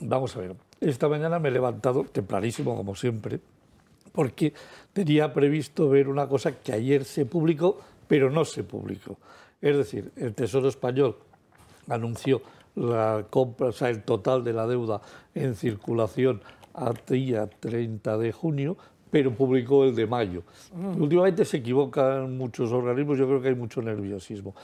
Vamos a ver, esta mañana me he levantado tempranísimo, como siempre, porque tenía previsto ver una cosa que ayer se publicó, pero no se publicó. Es decir, el Tesoro Español anunció la compra, el total de la deuda en circulación a día 30 de junio, pero publicó el de mayo. Mm. Últimamente se equivocan muchos organismos, yo creo que hay mucho nerviosismo.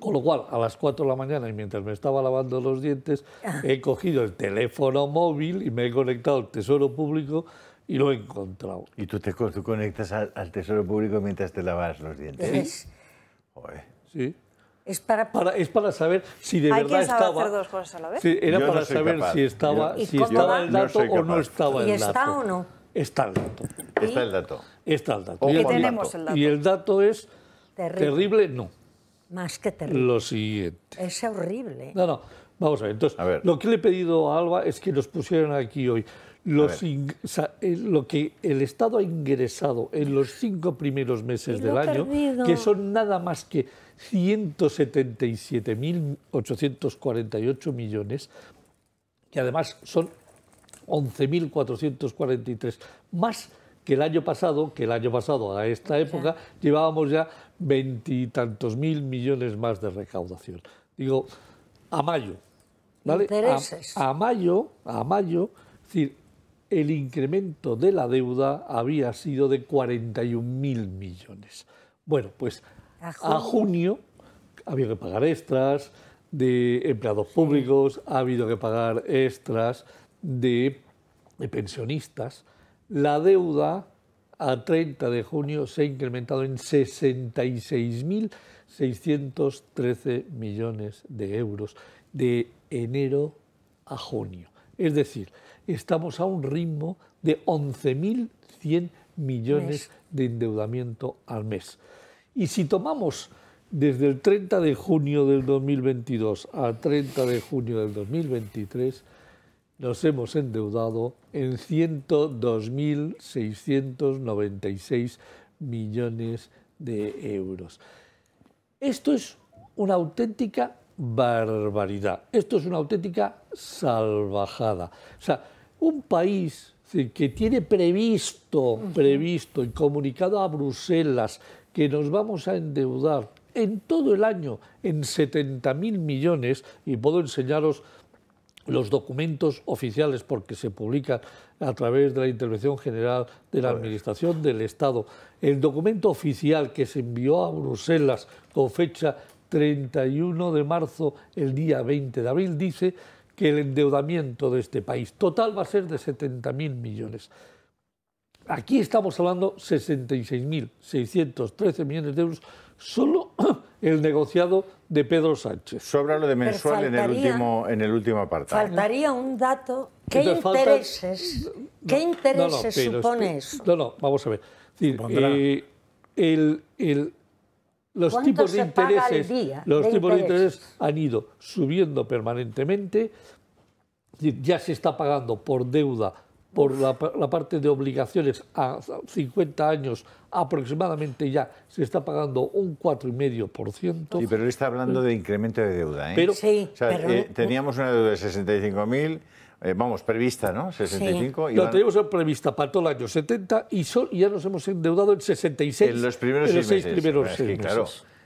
Con lo cual, a las 4 de la mañana y mientras me estaba lavando los dientes, ah. he cogido el teléfono móvil y me he conectado al Tesoro Público y lo he encontrado. ¿Y tú te conectas al, Tesoro Público mientras te lavas los dientes? Sí. Es para... es para saber si de Hay verdad que saber estaba. Hacer dos cosas a la vez. Sí, era para saber si estaba, si estaba el dato o no estaba el dato. ¿Y está o no? Está el dato. Está el dato. Está el dato. y, tenemos el dato. y el dato es terrible, terrible no. Más que terrible. Lo siguiente. Es horrible. No, no. Vamos a ver. Entonces, a ver. lo que le he pedido a Alba es que nos pusieran aquí hoy los lo que el Estado ha ingresado en los cinco primeros meses del año, que son nada más que 177.848 millones, que además son 11.443 más que el año pasado, que el año pasado a esta época, llevábamos ya veintitantos mil millones más de recaudación. Digo, a mayo. ¿vale? Intereses. A, mayo, a mayo, es decir, el incremento de la deuda había sido de mil millones. Bueno, pues a junio, había que pagar extras de empleados públicos, ha habido que pagar extras de pensionistas. La deuda a 30 de junio se ha incrementado en 66.613 millones de euros de enero a junio. Es decir, estamos a un ritmo de 11.100 millones de endeudamiento al mes. Y si tomamos desde el 30 de junio del 2022 al 30 de junio del 2023, nos hemos endeudado en 102.696 millones de euros. Esto es una auténtica barbaridad, esto es una auténtica salvajada. O sea, un país que tiene previsto, previsto y comunicado a Bruselas que nos vamos a endeudar en todo el año en 70.000 millones, y puedo enseñaros los documentos oficiales, porque se publican a través de la Intervención General de la Administración del Estado, el documento oficial que se envió a Bruselas con fecha 31 de marzo, el día 20 de abril, dice que el endeudamiento de este país total va a ser de 70.000 millones. Aquí estamos hablando de 66.613 millones de euros solo el negociado de Pedro Sánchez. Sobra lo de mensual en, el último, en el último apartado. Faltaría un dato. ¿Qué intereses, supone eso? No, no, vamos a ver. Eh, los tipos, de intereses, los de intereses han ido subiendo permanentemente. Ya se está pagando por deuda por la, parte de obligaciones a 50 años aproximadamente ya se está pagando un 4,5%. Sí, pero él está hablando de incremento de deuda. ¿eh? Pero, sí, eh, teníamos una deuda de 65.000. Eh, vamos, prevista, ¿no? 65. la teníamos prevista para todo el año 70 y, ya nos hemos endeudado en 66. En los primeros primeros Claro,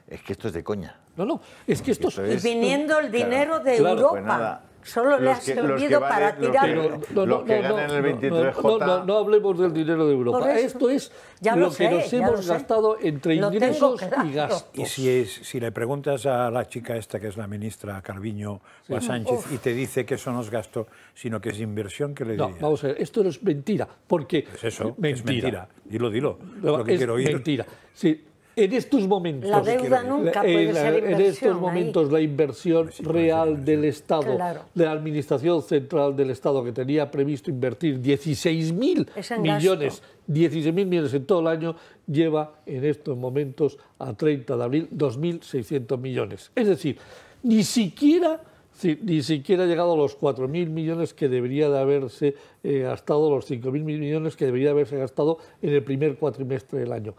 es que esto es de coña. No, no, es que esto, es... Y viniendo el dinero de pues Europa. Solo le ha servido para tirar. Los que ganan el 23J. No hablemos del dinero de Europa. Esto es lo que nos hemos gastado entre ingresos y gastos. Y si, si le preguntas a la chica esta, que es la ministra Carviño o Sánchez, y te dice que eso no es gasto, sino que es inversión, que le dirías? No, vamos a ver, esto no es mentira. Porque. Es eso, mentira. es mentira. Dilo, dilo. lo que quiero Mentira. Sí, en estos momentos. La deuda nunca puede inversión. En estos momentos, la inversión real del Estado, de la Administración Central del Estado, que tenía previsto invertir 16.000 millones, 16.000 millones en todo el año, lleva en estos momentos, a 30 de abril, 2.600 millones. Es decir, ni siquiera ni siquiera ha llegado a los 4.000 millones que debería de haberse eh, gastado, los 5.000 millones que debería haberse gastado en el primer cuatrimestre del año.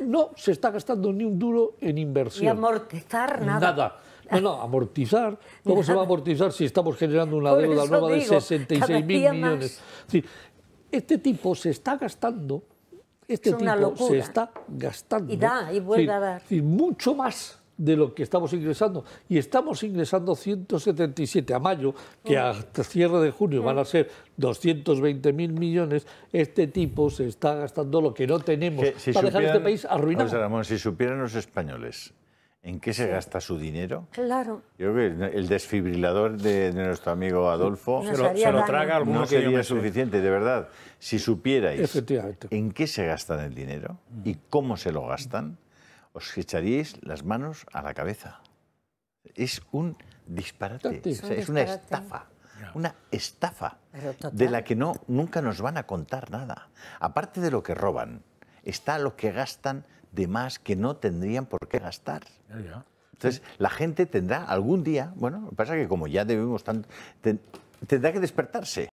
No, se está gastando ni un duro en inversión. Ni amortizar nada. Nada. No, no, amortizar. ¿Cómo se va a amortizar si estamos generando una deuda nueva de 66.000 millones? este tipo se está gastando, este tipo se está gastando. Y da, y vuelve a dar. Y mucho más de lo que estamos ingresando. Y estamos ingresando 177 a mayo, que oh. hasta cierre de junio van a mm. ser 220.000 millones. Este tipo se está gastando lo que no tenemos para dejar este país arruinado. si supieran los españoles ¿En qué se gasta su dinero? Claro. Yo el desfibrilador de, nuestro amigo Adolfo se lo, traga no sería suficiente, de verdad. Si supierais en qué se gastan el dinero y cómo se lo gastan, os echaríais las manos a la cabeza. Es un disparate, es una estafa. Una estafa de la que no, nunca nos van a contar nada. Aparte de lo que roban, está lo que gastan de más que no tendrían por qué gastar. Entonces, la gente tendrá algún día, bueno, pasa que como ya debemos tanto, tendrá que despertarse.